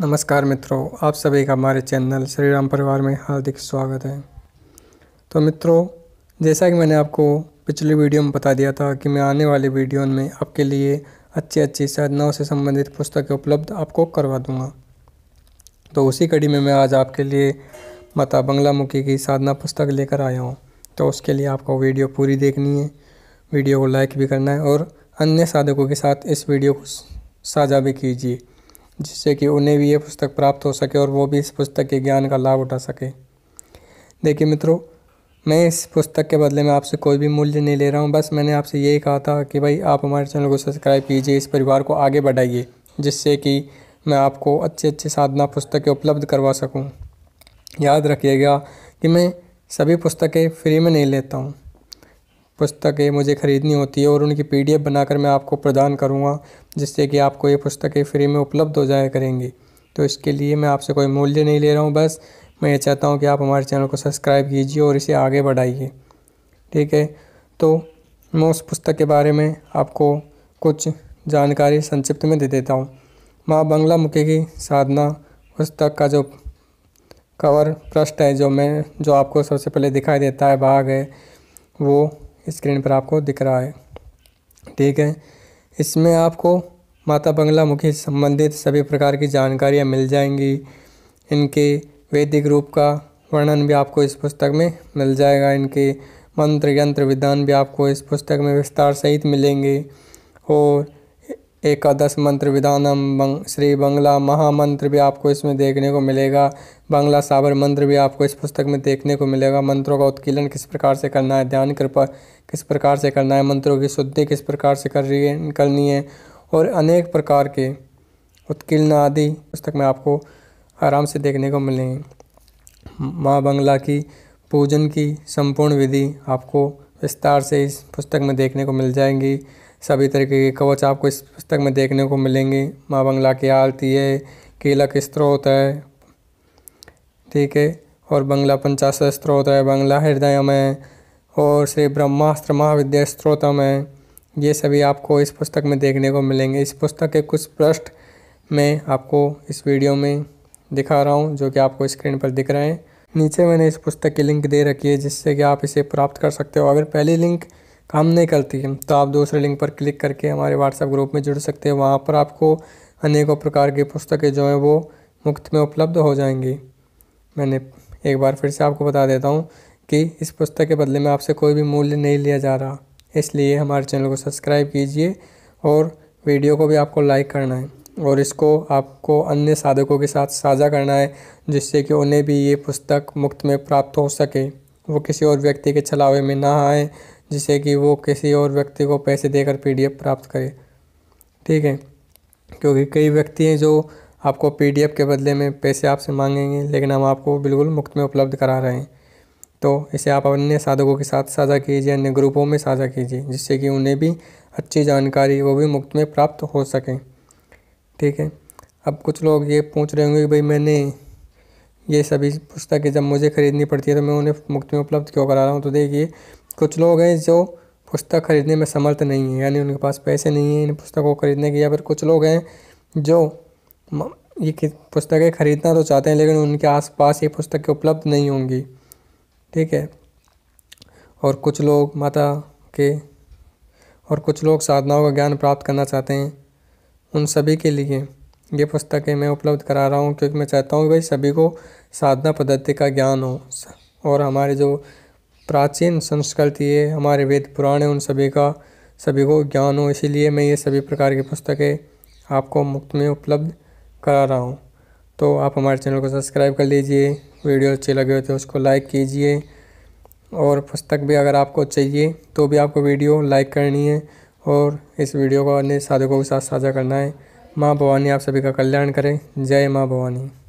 नमस्कार मित्रों आप सभी का हमारे चैनल श्री राम परिवार में हार्दिक स्वागत है तो मित्रों जैसा कि मैंने आपको पिछली वीडियो में बता दिया था कि मैं आने वाली वीडियो में आपके लिए अच्छी अच्छी साधनाओं से संबंधित पुस्तकें उपलब्ध आपको करवा दूंगा तो उसी कड़ी में मैं आज आपके लिए माता बंगलामुखी की साधना पुस्तक लेकर आया हूँ तो उसके लिए आपको वीडियो पूरी देखनी है वीडियो को लाइक भी करना है और अन्य साधकों के साथ इस वीडियो को साझा भी कीजिए जिससे कि उन्हें भी ये पुस्तक प्राप्त हो सके और वो भी इस पुस्तक के ज्ञान का लाभ उठा सके देखिए मित्रों मैं इस पुस्तक के बदले में आपसे कोई भी मूल्य नहीं ले रहा हूँ बस मैंने आपसे यही कहा था कि भाई आप हमारे चैनल को सब्सक्राइब कीजिए इस परिवार को आगे बढ़ाइए जिससे कि मैं आपको अच्छे अच्छे साधना पुस्तकें उपलब्ध करवा सकूँ याद रखिएगा कि मैं सभी पुस्तकें फ्री में नहीं लेता हूँ पुस्तकें मुझे ख़रीदनी होती है और उनकी पी बनाकर मैं आपको प्रदान करूँगा जिससे कि आपको ये पुस्तकें फ्री में उपलब्ध हो जाया करेंगी तो इसके लिए मैं आपसे कोई मूल्य नहीं ले रहा हूँ बस मैं ये चाहता हूँ कि आप हमारे चैनल को सब्सक्राइब कीजिए और इसे आगे बढ़ाइए ठीक है तो मैं उस पुस्तक के बारे में आपको कुछ जानकारी संक्षिप्त में दे देता हूँ माँ बंगला मुखी की साधना पुस्तक का जो कवर पृष्ठ है जो मैं जो आपको सबसे पहले दिखाई देता है भाग है वो स्क्रीन पर आपको दिख रहा है ठीक है इसमें आपको माता बंगला मुखी से संबंधित सभी प्रकार की जानकारियाँ मिल जाएंगी इनके वैदिक रूप का वर्णन भी आपको इस पुस्तक में मिल जाएगा इनके मंत्र यंत्र विधान भी आपको इस पुस्तक में विस्तार सहित मिलेंगे और एकादश मंत्र विधानम बंग श्री बंगला महामंत्र भी आपको इसमें देखने को मिलेगा बंगला साबर मंत्र भी आपको इस पुस्तक में देखने को मिलेगा मंत्रों का उत्कीलन किस प्रकार से करना है ध्यान कृपा किस प्रकार से करना है मंत्रों की शुद्धि किस प्रकार से कर रही है करनी है और अनेक प्रकार के उत्कीर्ण आदि पुस्तक में आपको आराम से देखने को मिलेंगे माँ बंगला की पूजन की संपूर्ण विधि आपको विस्तार से इस पुस्तक में देखने को मिल जाएंगी सभी तरीके के कवच आपको इस पुस्तक में देखने को मिलेंगे माँ बंगला की आलती है केला के स्त्रोत है ठीक है और बंगला पंचाश स्त्रोत है बंगला हृदय में और श्री ब्रह्मास्त्र महाविद्या स्त्रोतम है ये सभी आपको इस पुस्तक में देखने को मिलेंगे इस पुस्तक के कुछ पृष्ठ मैं आपको इस वीडियो में दिखा रहा हूँ जो कि आपको स्क्रीन पर दिख रहे हैं नीचे मैंने इस पुस्तक की लिंक दे रखी है जिससे कि आप इसे प्राप्त कर सकते हो अगर पहली लिंक काम नहीं करती है तो आप दूसरे लिंक पर क्लिक करके हमारे व्हाट्सएप ग्रुप में जुड़ सकते हैं वहाँ पर आपको अनेकों प्रकार की पुस्तकें जो हैं वो मुफ्त में उपलब्ध हो जाएंगी मैंने एक बार फिर से आपको बता देता हूँ कि इस पुस्तक के बदले में आपसे कोई भी मूल्य नहीं लिया जा रहा इसलिए हमारे चैनल को सब्सक्राइब कीजिए और वीडियो को भी आपको लाइक करना है और इसको आपको अन्य साधकों के साथ साझा करना है जिससे कि उन्हें भी ये पुस्तक मुफ्त में प्राप्त हो सके वो किसी और व्यक्ति के छलावे में ना आए जिससे कि वो किसी और व्यक्ति को पैसे देकर पीडीएफ प्राप्त करे ठीक है क्योंकि कई व्यक्ति हैं जो आपको पीडीएफ के बदले में पैसे आपसे मांगेंगे लेकिन हम आपको बिल्कुल मुफ्त में उपलब्ध करा रहे हैं तो इसे आप अन्य साधकों के साथ साझा कीजिए अन्य ग्रुपों में साझा कीजिए जिससे कि उन्हें भी अच्छी जानकारी वो भी मुफ्त में प्राप्त हो सकें ठीक है अब कुछ लोग ये पूछ रहे होंगे कि भाई मैंने ये सभी पुस्तकें जब मुझे ख़रीदनी पड़ती है तो मैं उन्हें मुफ्त में उपलब्ध क्यों करा रहा हूँ तो देखिए कुछ लोग हैं जो पुस्तक खरीदने में समर्थ नहीं है यानी उनके पास पैसे नहीं हैं इन पुस्तकों को खरीदने के या फिर कुछ लोग हैं जो ये पुस्तकें खरीदना तो चाहते हैं लेकिन उनके आसपास ये पुस्तकें उपलब्ध नहीं होंगी ठीक है और कुछ लोग माता के और कुछ लोग साधनाओं का ज्ञान प्राप्त करना चाहते हैं उन सभी के लिए ये पुस्तकें मैं उपलब्ध करा रहा हूँ क्योंकि मैं चाहता हूँ कि भाई सभी को साधना पद्धति का ज्ञान हो और हमारे जो प्राचीन संस्कृति है हमारे वेद पुराण है उन सभी का सभी को ज्ञान हो इसीलिए मैं ये सभी प्रकार की पुस्तकें आपको मुफ्त में उपलब्ध करा रहा हूँ तो आप हमारे चैनल को सब्सक्राइब कर लीजिए वीडियो अच्छी लगे हो तो उसको लाइक कीजिए और पुस्तक भी अगर आपको चाहिए तो भी आपको वीडियो लाइक करनी है और इस वीडियो को अन्य साधकों के साथ साझा करना है माँ भवानी आप सभी का कल्याण करें जय माँ भवानी